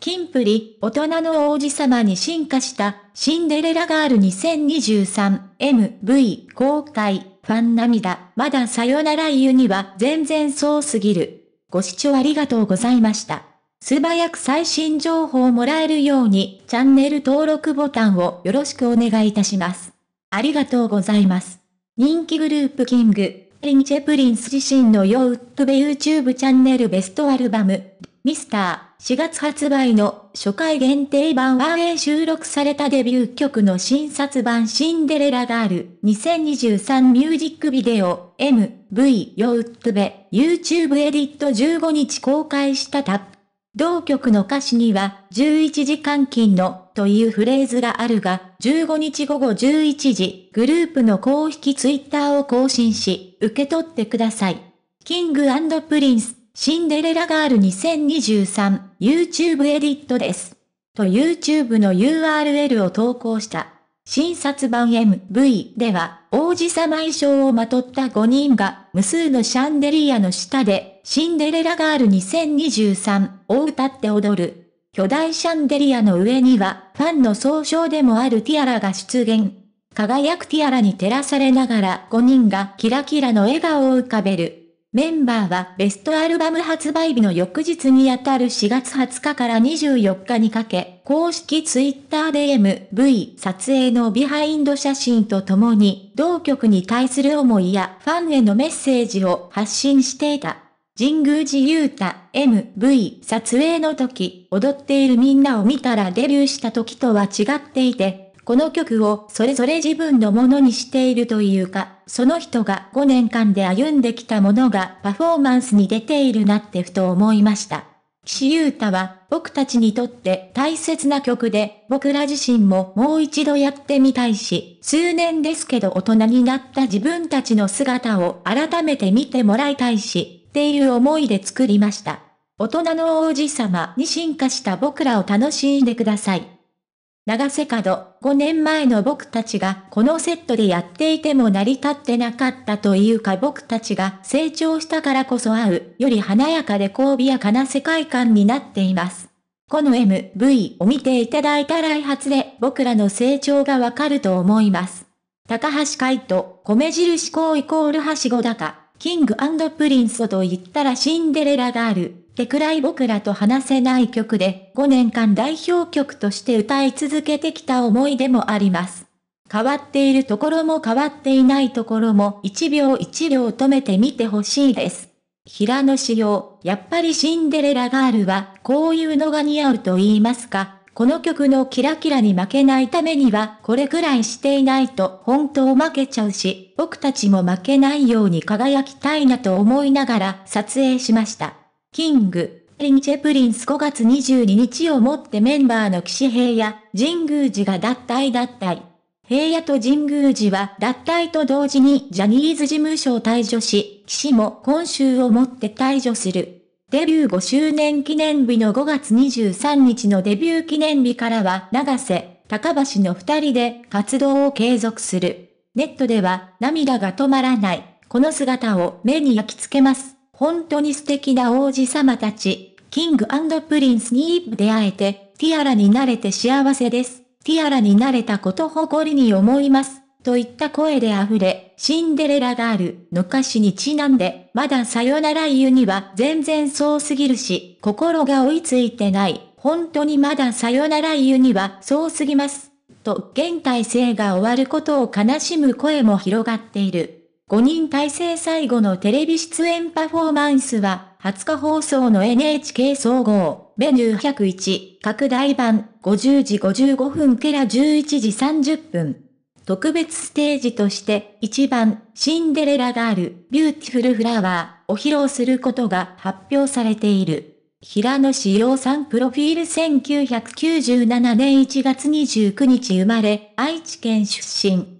キンプリ、大人の王子様に進化した、シンデレラガール 2023MV 公開、ファン涙、まださよなら言うには全然そうすぎる。ご視聴ありがとうございました。素早く最新情報をもらえるように、チャンネル登録ボタンをよろしくお願いいたします。ありがとうございます。人気グループキング、リンチェプリンス自身のヨウットベ YouTube チャンネルベストアルバム、ミスター4月発売の初回限定版 1A 収録されたデビュー曲の新撮版シンデレラガール2023ミュージックビデオ MV ヨウットベ YouTube エディット15日公開したタップ。同曲の歌詞には11時間勤のというフレーズがあるが15日午後11時グループの公式ツイッターを更新し受け取ってください。キングプリンスシンデレラガール 2023YouTube エディットです。と YouTube の URL を投稿した。新撮版 MV では、王子様衣装をまとった5人が、無数のシャンデリアの下で、シンデレラガール2023を歌って踊る。巨大シャンデリアの上には、ファンの総称でもあるティアラが出現。輝くティアラに照らされながら5人がキラキラの笑顔を浮かべる。メンバーはベストアルバム発売日の翌日にあたる4月20日から24日にかけ、公式ツイッターで MV 撮影のビハインド写真とともに、同曲に対する思いやファンへのメッセージを発信していた。神宮寺う太 MV 撮影の時、踊っているみんなを見たらデビューした時とは違っていて、この曲をそれぞれ自分のものにしているというか、その人が5年間で歩んできたものがパフォーマンスに出ているなってふと思いました。岸優太は僕たちにとって大切な曲で、僕ら自身ももう一度やってみたいし、数年ですけど大人になった自分たちの姿を改めて見てもらいたいし、っていう思いで作りました。大人の王子様に進化した僕らを楽しんでください。長瀬角、5年前の僕たちがこのセットでやっていても成り立ってなかったというか僕たちが成長したからこそ合う、より華やかで交尾やかな世界観になっています。この MV を見ていただいた来発で僕らの成長がわかると思います。高橋海人、米印公イコールはしごだか、キングプリンスと言ったらシンデレラガール。ってくらい僕らと話せない曲で、5年間代表曲として歌い続けてきた思い出もあります。変わっているところも変わっていないところも1秒1秒止めてみてほしいです。平野紫耀、やっぱりシンデレラガールはこういうのが似合うと言いますか、この曲のキラキラに負けないためにはこれくらいしていないと本当負けちゃうし、僕たちも負けないように輝きたいなと思いながら撮影しました。キング、リンチェプリンス5月22日をもってメンバーの騎士平野、神宮寺が脱退脱退。平野と神宮寺は脱退と同時にジャニーズ事務所を退所し、騎士も今週をもって退所する。デビュー5周年記念日の5月23日のデビュー記念日からは、長瀬、高橋の二人で活動を継続する。ネットでは、涙が止まらない、この姿を目に焼き付けます。本当に素敵な王子様たち、キングプリンスに出会えて、ティアラになれて幸せです。ティアラになれたこと誇りに思います。といった声で溢れ、シンデレラガールの歌詞にちなんで、まださよなら言うには全然そうすぎるし、心が追いついてない。本当にまださよなら言うにはそうすぎます。と、現体制が終わることを悲しむ声も広がっている。5人体制最後のテレビ出演パフォーマンスは、20日放送の NHK 総合、メニュー101、拡大版、50時55分から11時30分。特別ステージとして、1番、シンデレラガール、ビューティフルフラワーを披露することが発表されている。平野志陽さんプロフィール1997年1月29日生まれ、愛知県出身。